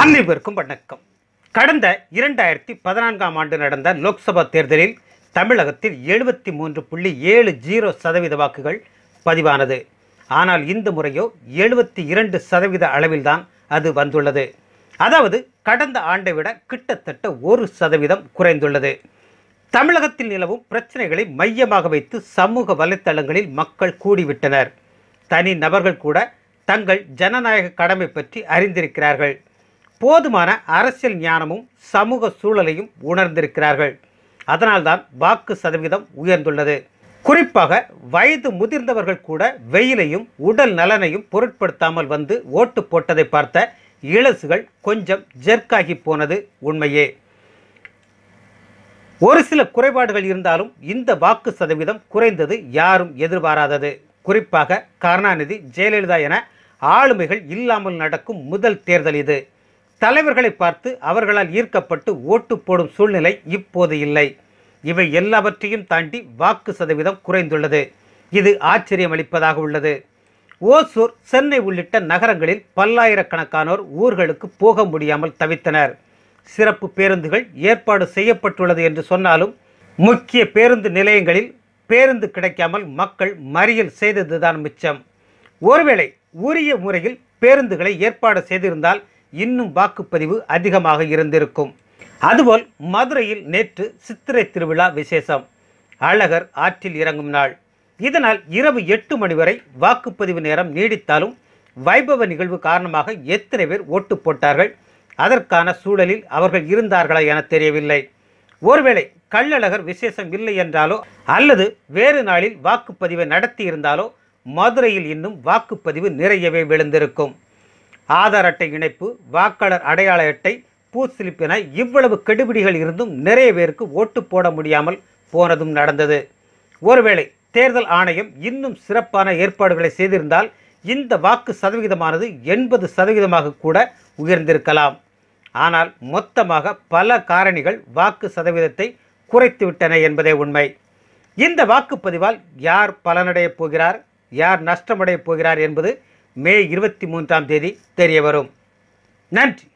அனைவருக்கும் வணக்கம் கடந்த இரண்டாயிரத்தி பதினான்காம் ஆண்டு நடந்த லோக்சபா தேர்தலில் தமிழகத்தில் எழுபத்தி மூன்று புள்ளி ஏழு ஜீரோ சதவீத வாக்குகள் பதிவானது ஆனால் இந்த முறையோ எழுபத்தி இரண்டு சதவீத அளவில்தான் அது வந்துள்ளது அதாவது கடந்த ஆண்டை விட கிட்டத்தட்ட ஒரு சதவீதம் குறைந்துள்ளது தமிழகத்தில் நிலவும் பிரச்சனைகளை மையமாக வைத்து சமூக வலைத்தளங்களில் மக்கள் கூடிவிட்டனர் தனி நபர்கள் கூட தங்கள் ஜனநாயக கடமை பற்றி அறிந்திருக்கிறார்கள் போதுமான அரசியல் ஞானமும் சமூக சூழலையும் உணர்ந்திருக்கிறார்கள் அதனால்தான் வாக்கு சதவீதம் உயர்ந்துள்ளது குறிப்பாக வயது முதிர்ந்தவர்கள் கூட வெயிலையும் உடல் நலனையும் பொருட்படுத்தாமல் வந்து ஓட்டு போட்டதை பார்த்த இளசுகள் கொஞ்சம் ஜெர்க்காகி போனது உண்மையே ஒரு சில குறைபாடுகள் இருந்தாலும் இந்த வாக்கு சதவீதம் குறைந்தது யாரும் எதிர்பாராதது குறிப்பாக கருணாநிதி ஜெயலலிதா என ஆளுமைகள் இல்லாமல் நடக்கும் முதல் தேர்தல் இது தலைவர்களை பார்த்து அவர்களால் ஈர்க்கப்பட்டு ஓட்டு போடும் சூழ்நிலை இப்போது இல்லை இவை எல்லாவற்றையும் தாண்டி வாக்கு சதவீதம் குறைந்துள்ளது இது ஆச்சரியமளிப்பதாக உள்ளது ஓசூர் சென்னை உள்ளிட்ட நகரங்களில் பல்லாயிரக்கணக்கானோர் ஊர்களுக்கு போக முடியாமல் தவித்தனர் சிறப்பு பேருந்துகள் ஏற்பாடு செய்யப்பட்டுள்ளது என்று சொன்னாலும் முக்கிய பேருந்து நிலையங்களில் பேருந்து கிடைக்காமல் மக்கள் மறியல் செய்ததுதான் மிச்சம் ஒருவேளை உரிய முறையில் பேருந்துகளை ஏற்பாடு செய்திருந்தால் இன்னும் வாக்குப்பதிவு அதிகமாக இருந்திருக்கும் அதுபோல் மதுரையில் நேற்று சித்திரை திருவிழா விசேஷம் அழகர் ஆற்றில் இறங்கும் நாள் இதனால் இரவு எட்டு மணி வரை வாக்குப்பதிவு நேரம் நீடித்தாலும் வைபவ நிகழ்வு காரணமாக எத்தனை பேர் ஓட்டு போட்டார்கள் அதற்கான சூழலில் அவர்கள் இருந்தார்களா என தெரியவில்லை ஒருவேளை கள்ளழகர் விசேஷம் இல்லை என்றாலோ அல்லது வேறு நாளில் வாக்குப்பதிவை நடத்தி இருந்தாலோ மதுரையில் இன்னும் வாக்குப்பதிவு நிறையவே விழுந்திருக்கும் ஆதார் அட்டை இணைப்பு வாக்காளர் அடையாள அட்டை பூஸ்லிப் என இவ்வளவு கெடுபிடிகள் இருந்தும் நிறைய பேருக்கு ஓட்டு போட முடியாமல் போனதும் நடந்தது ஒருவேளை தேர்தல் ஆணையம் இன்னும் சிறப்பான ஏற்பாடுகளை செய்திருந்தால் இந்த வாக்கு சதவிகிதமானது எண்பது சதவிகிதமாக கூட உயர்ந்திருக்கலாம் ஆனால் மொத்தமாக பல காரணிகள் வாக்கு சதவீதத்தை குறைத்துவிட்டன என்பதே உண்மை இந்த வாக்குப்பதிவால் யார் பலனடையப் போகிறார் யார் நஷ்டமடையப் போகிறார் என்பது மே இருபத்தி மூன்றாம் தேதி தெரிய வரும் நன்றி